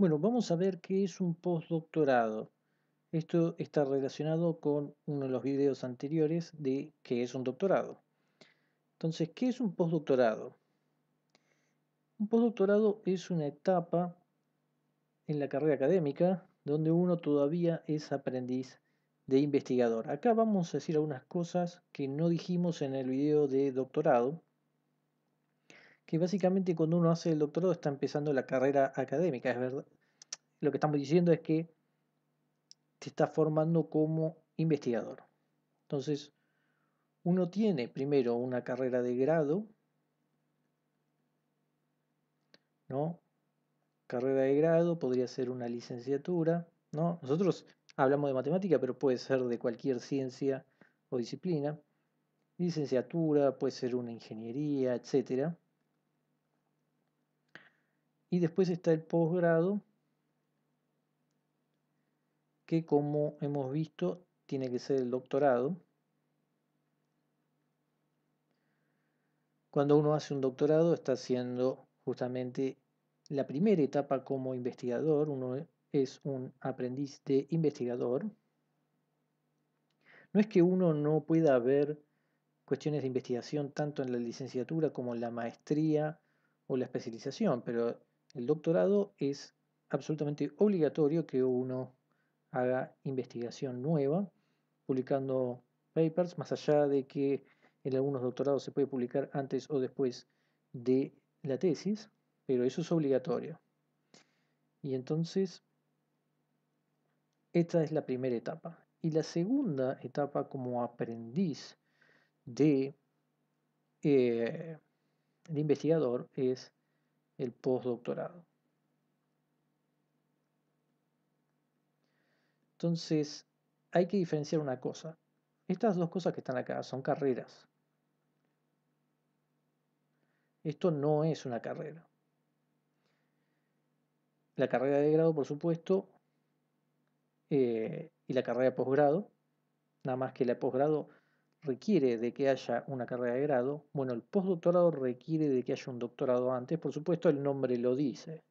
Bueno, vamos a ver qué es un postdoctorado. Esto está relacionado con uno de los videos anteriores de qué es un doctorado. Entonces, ¿qué es un postdoctorado? Un postdoctorado es una etapa en la carrera académica donde uno todavía es aprendiz de investigador. Acá vamos a decir algunas cosas que no dijimos en el video de doctorado, que básicamente cuando uno hace el doctorado está empezando la carrera académica, es verdad. Lo que estamos diciendo es que te está formando como investigador. Entonces, uno tiene primero una carrera de grado, ¿no? Carrera de grado podría ser una licenciatura, ¿no? Nosotros hablamos de matemática, pero puede ser de cualquier ciencia o disciplina. Licenciatura, puede ser una ingeniería, etcétera. Y después está el posgrado, que como hemos visto tiene que ser el doctorado. Cuando uno hace un doctorado está haciendo justamente la primera etapa como investigador, uno es un aprendiz de investigador. No es que uno no pueda ver cuestiones de investigación tanto en la licenciatura como en la maestría o la especialización, pero el doctorado es absolutamente obligatorio que uno haga investigación nueva, publicando papers, más allá de que en algunos doctorados se puede publicar antes o después de la tesis, pero eso es obligatorio. Y entonces, esta es la primera etapa. Y la segunda etapa como aprendiz de, eh, investigador es el postdoctorado. Entonces, hay que diferenciar una cosa. Estas dos cosas que están acá son carreras. Esto no es una carrera. La carrera de grado, por supuesto, eh, y la carrera de posgrado, nada más que la de posgrado requiere de que haya una carrera de grado, bueno, el postdoctorado requiere de que haya un doctorado antes, por supuesto el nombre lo dice,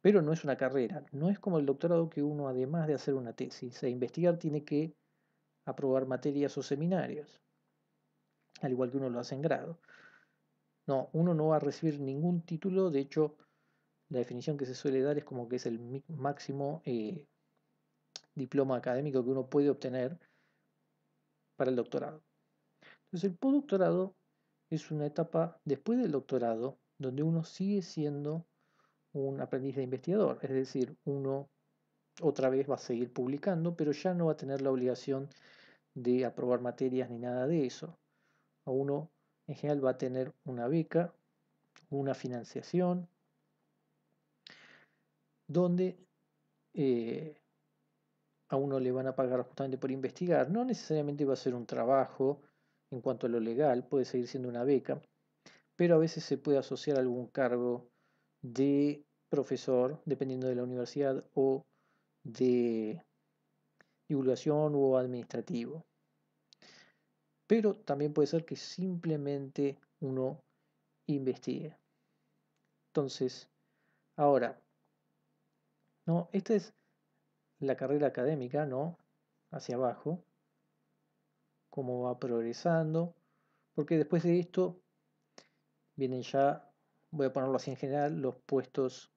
pero no es una carrera, no es como el doctorado que uno además de hacer una tesis e investigar tiene que aprobar materias o seminarios, al igual que uno lo hace en grado. No, uno no va a recibir ningún título, de hecho la definición que se suele dar es como que es el máximo eh, diploma académico que uno puede obtener, para el doctorado. Entonces el postdoctorado es una etapa después del doctorado donde uno sigue siendo un aprendiz de investigador, es decir, uno otra vez va a seguir publicando, pero ya no va a tener la obligación de aprobar materias ni nada de eso. uno en general va a tener una beca, una financiación, donde eh, a uno le van a pagar justamente por investigar. No necesariamente va a ser un trabajo en cuanto a lo legal, puede seguir siendo una beca, pero a veces se puede asociar algún cargo de profesor, dependiendo de la universidad, o de divulgación o administrativo. Pero también puede ser que simplemente uno investigue. Entonces, ahora, no, Este es la carrera académica, ¿no? Hacia abajo, cómo va progresando, porque después de esto vienen ya, voy a ponerlo así en general, los puestos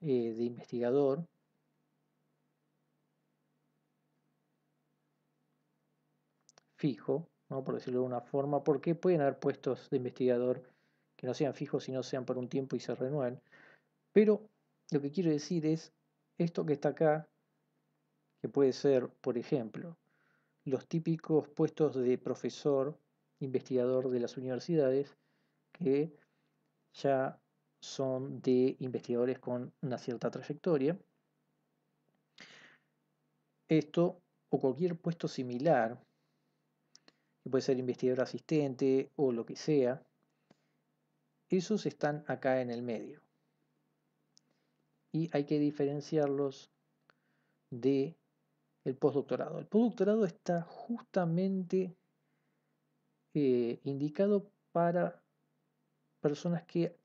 eh, de investigador. fijo, ¿no? por decirlo de una forma, porque pueden haber puestos de investigador que no sean fijos, sino sean por un tiempo y se renueven. Pero lo que quiero decir es esto que está acá, que puede ser, por ejemplo, los típicos puestos de profesor, investigador de las universidades, que ya son de investigadores con una cierta trayectoria. Esto o cualquier puesto similar, que puede ser investigador asistente o lo que sea, esos están acá en el medio y hay que diferenciarlos de el postdoctorado. El postdoctorado está justamente eh, indicado para personas que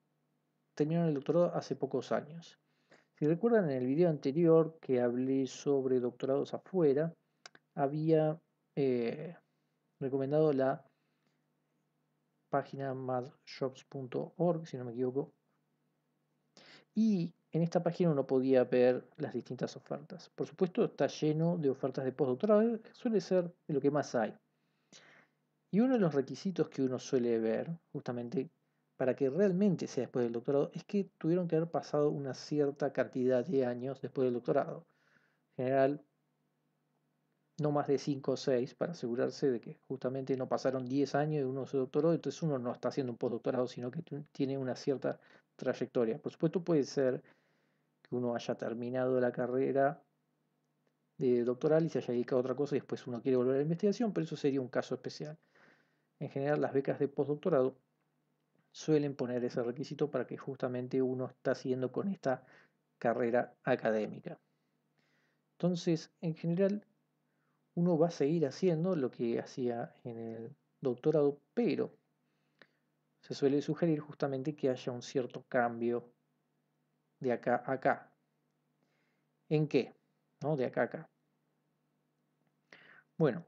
tenían el doctorado hace pocos años. Si recuerdan en el video anterior que hablé sobre doctorados afuera, había eh, recomendado la página madjobs.org, si no me equivoco, y en esta página uno podía ver las distintas ofertas. Por supuesto, está lleno de ofertas de postdoctorado, suele ser de lo que más hay. Y uno de los requisitos que uno suele ver, justamente para que realmente sea después del doctorado, es que tuvieron que haber pasado una cierta cantidad de años después del doctorado. En general, no más de 5 o 6, para asegurarse de que justamente no pasaron 10 años y uno se doctoró, entonces uno no está haciendo un postdoctorado, sino que tiene una cierta trayectoria. Por supuesto puede ser que uno haya terminado la carrera de doctoral y se haya dedicado a otra cosa y después uno quiere volver a la investigación, pero eso sería un caso especial. En general las becas de postdoctorado suelen poner ese requisito para que justamente uno está siguiendo con esta carrera académica. Entonces, en general, uno va a seguir haciendo lo que hacía en el doctorado, pero se suele sugerir justamente que haya un cierto cambio de acá a acá. ¿En qué? ¿No? De acá a acá. Bueno,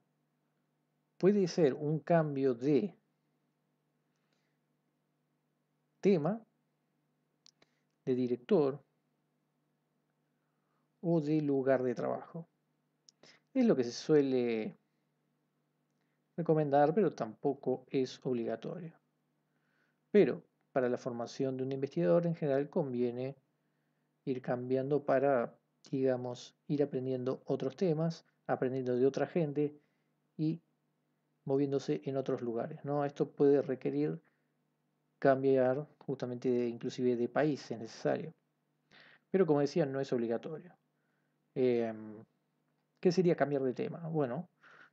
puede ser un cambio de tema, de director o de lugar de trabajo. Es lo que se suele recomendar, pero tampoco es obligatorio. Pero para la formación de un investigador en general conviene ir cambiando para, digamos, ir aprendiendo otros temas, aprendiendo de otra gente y moviéndose en otros lugares. ¿no? Esto puede requerir cambiar justamente de, inclusive de país, es necesario. Pero como decía, no es obligatorio. Em, sería cambiar de tema? Bueno,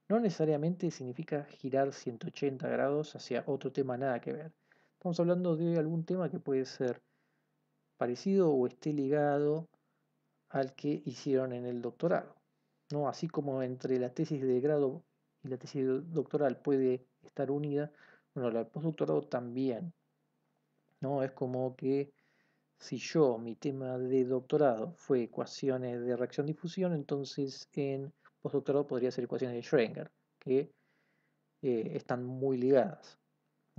no necesariamente significa girar 180 grados hacia otro tema nada que ver. Estamos hablando de algún tema que puede ser parecido o esté ligado al que hicieron en el doctorado. ¿no? Así como entre la tesis de grado y la tesis doctoral puede estar unida, bueno, la postdoctorado también. ¿no? Es como que si yo, mi tema de doctorado fue ecuaciones de reacción-difusión, entonces en postdoctorado podría ser ecuaciones de Schrödinger, que eh, están muy ligadas.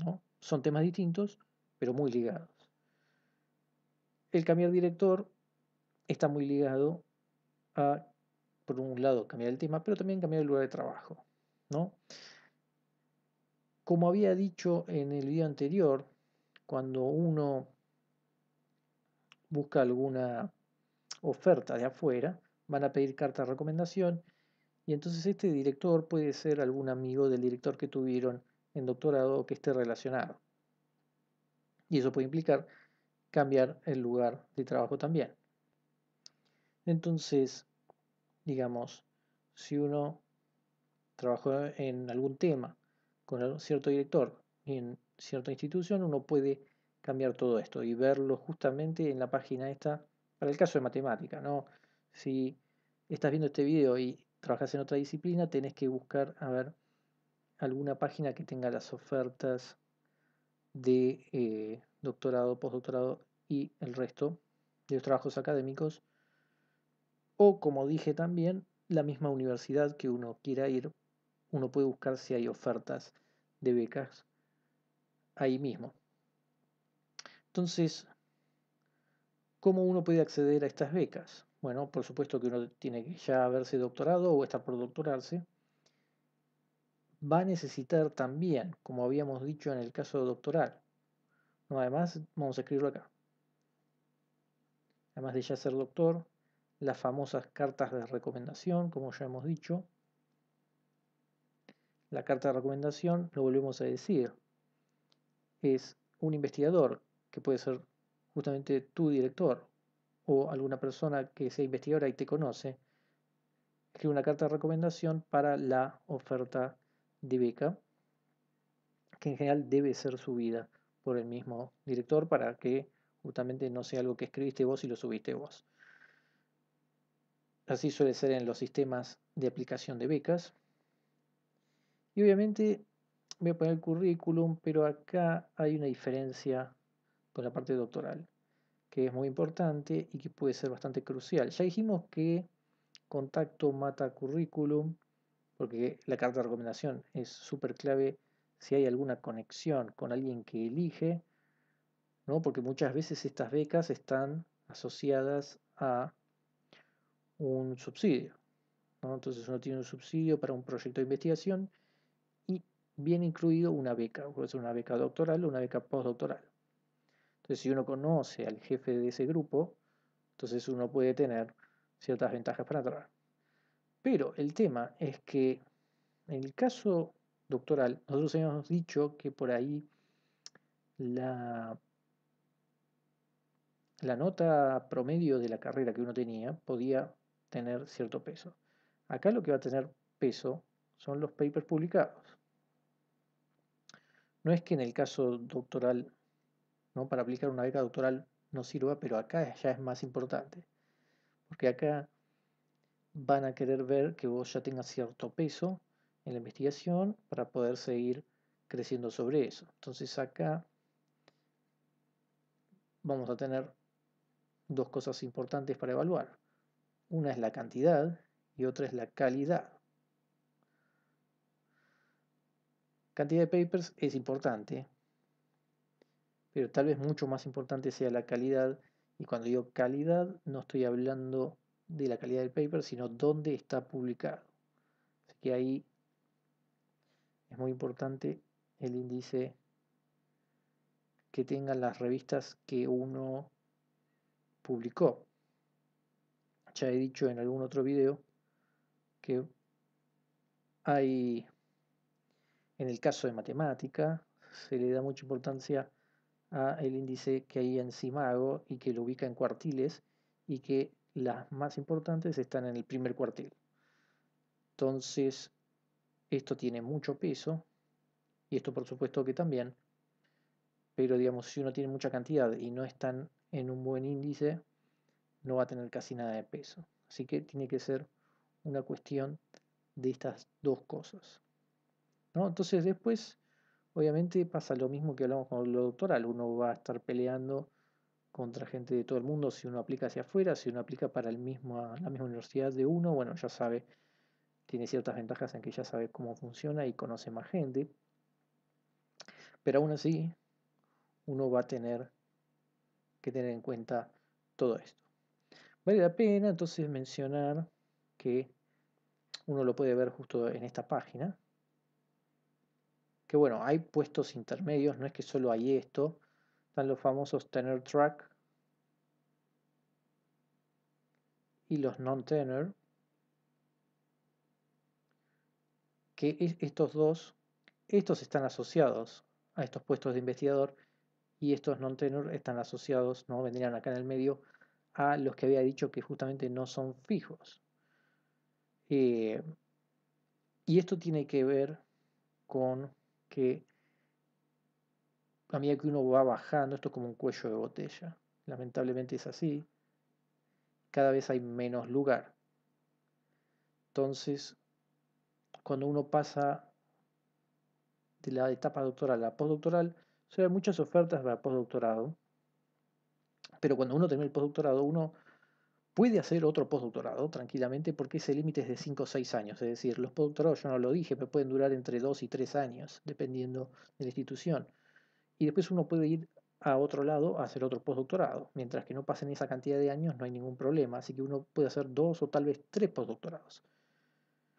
¿no? Son temas distintos, pero muy ligados. El cambiar director está muy ligado a, por un lado, cambiar el tema, pero también cambiar el lugar de trabajo. Como había dicho en el video anterior, cuando uno busca alguna oferta de afuera, van a pedir carta de recomendación y entonces este director puede ser algún amigo del director que tuvieron en doctorado o que esté relacionado. Y eso puede implicar cambiar el lugar de trabajo también. Entonces, digamos, si uno trabajó en algún tema con cierto director en cierta institución, uno puede cambiar todo esto y verlo justamente en la página esta, para el caso de matemática, ¿no? Si estás viendo este video y trabajas en otra disciplina, tenés que buscar, a ver, alguna página que tenga las ofertas de eh, doctorado, postdoctorado y el resto de los trabajos académicos. O como dije también, la misma universidad que uno quiera ir, uno puede buscar si hay ofertas de becas ahí mismo. Entonces, ¿cómo uno puede acceder a estas becas? Bueno, por supuesto que uno tiene que ya haberse doctorado o estar por doctorarse. Va a necesitar también, como habíamos dicho en el caso doctoral, además, vamos a escribirlo acá. Además de ya ser doctor, las famosas cartas de recomendación, como ya hemos dicho. La carta de recomendación, lo volvemos a decir, es un investigador que puede ser justamente tu director o alguna persona que sea investigadora y te conoce, escribe una carta de recomendación para la oferta de beca, que en general debe ser subida por el mismo director para que justamente no sea algo que escribiste vos y lo subiste vos. Así suele ser en los sistemas de aplicación de becas. Y obviamente voy a poner el currículum, pero acá hay una diferencia con la parte doctoral, que es muy importante y que puede ser bastante crucial. Ya dijimos que contacto mata currículum, porque la carta de recomendación es súper clave si hay alguna conexión con alguien que elige, ¿no? porque muchas veces estas becas están asociadas a un subsidio. Entonces uno tiene un subsidio para un proyecto de investigación y viene incluido una beca, puede ser una beca doctoral o una beca postdoctoral. Entonces, si uno conoce al jefe de ese grupo, entonces uno puede tener ciertas ventajas para atrás. Pero el tema es que en el caso doctoral, nosotros hemos dicho que por ahí la, la nota promedio de la carrera que uno tenía podía tener cierto peso. Acá lo que va a tener peso son los papers publicados. No es que en el caso doctoral para aplicar una beca doctoral no sirva, pero acá ya es más importante. Porque acá van a querer ver que vos ya tengas cierto peso en la investigación para poder seguir creciendo sobre eso. Entonces acá vamos a tener dos cosas importantes para evaluar. Una es la cantidad y otra es la calidad. Cantidad de papers es importante pero tal vez mucho más importante sea la calidad. Y cuando digo calidad, no estoy hablando de la calidad del paper, sino dónde está publicado. Así que ahí es muy importante el índice que tengan las revistas que uno publicó. Ya he dicho en algún otro video que hay, en el caso de matemática, se le da mucha importancia a el índice que hay encima hago y que lo ubica en cuartiles y que las más importantes están en el primer cuartil. Entonces, esto tiene mucho peso y esto por supuesto que también, pero digamos, si uno tiene mucha cantidad y no están en un buen índice, no va a tener casi nada de peso. Así que tiene que ser una cuestión de estas dos cosas. ¿no? Entonces después Obviamente pasa lo mismo que hablamos con lo doctoral, uno va a estar peleando contra gente de todo el mundo, si uno aplica hacia afuera, si uno aplica para el mismo, la misma universidad de uno, bueno, ya sabe, tiene ciertas ventajas en que ya sabe cómo funciona y conoce más gente, pero aún así uno va a tener que tener en cuenta todo esto. Vale la pena entonces mencionar que uno lo puede ver justo en esta página, que bueno, hay puestos intermedios, no es que solo hay esto, están los famosos tenor track y los non-tenor, que estos dos, estos están asociados a estos puestos de investigador y estos non-tenor están asociados, no vendrían acá en el medio, a los que había dicho que justamente no son fijos. Eh, y esto tiene que ver con que a medida que uno va bajando, esto es como un cuello de botella, lamentablemente es así, cada vez hay menos lugar. Entonces, cuando uno pasa de la etapa doctoral a la postdoctoral, se ven muchas ofertas para postdoctorado, pero cuando uno termina el postdoctorado, uno puede hacer otro postdoctorado tranquilamente porque ese límite es de 5 o 6 años. Es decir, los postdoctorados, yo no lo dije, pero pueden durar entre 2 y 3 años, dependiendo de la institución. Y después uno puede ir a otro lado a hacer otro postdoctorado. Mientras que no pasen esa cantidad de años, no hay ningún problema. Así que uno puede hacer dos o tal vez tres postdoctorados.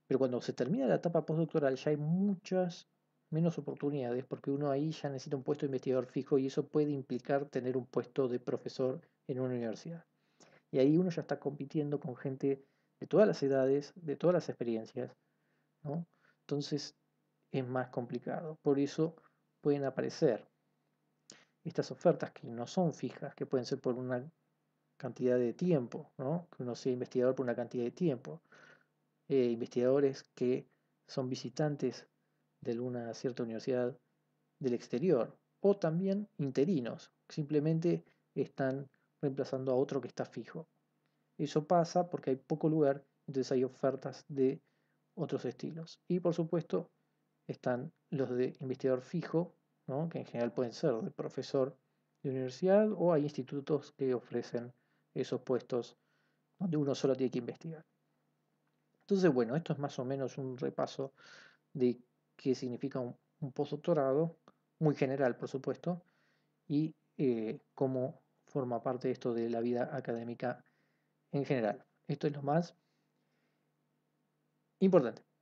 Pero cuando se termina la etapa postdoctoral, ya hay muchas menos oportunidades porque uno ahí ya necesita un puesto de investigador fijo y eso puede implicar tener un puesto de profesor en una universidad. Y ahí uno ya está compitiendo con gente de todas las edades, de todas las experiencias. Entonces es más complicado. Por eso pueden aparecer estas ofertas que no son fijas, que pueden ser por una cantidad de tiempo, que uno sea investigador por una cantidad de tiempo. Eh, investigadores que son visitantes de una cierta universidad del exterior, o también interinos, simplemente están reemplazando a otro que está fijo. Eso pasa porque hay poco lugar, entonces hay ofertas de otros estilos. Y por supuesto están los de investigador fijo, que en general pueden ser de profesor de universidad o hay institutos que ofrecen esos puestos donde uno solo tiene que investigar. Entonces, bueno, esto es más o menos un repaso de qué significa un, postdoctorado, muy general por supuesto, y eh, cómo forma parte de esto de la vida académica en general. Esto es lo más importante.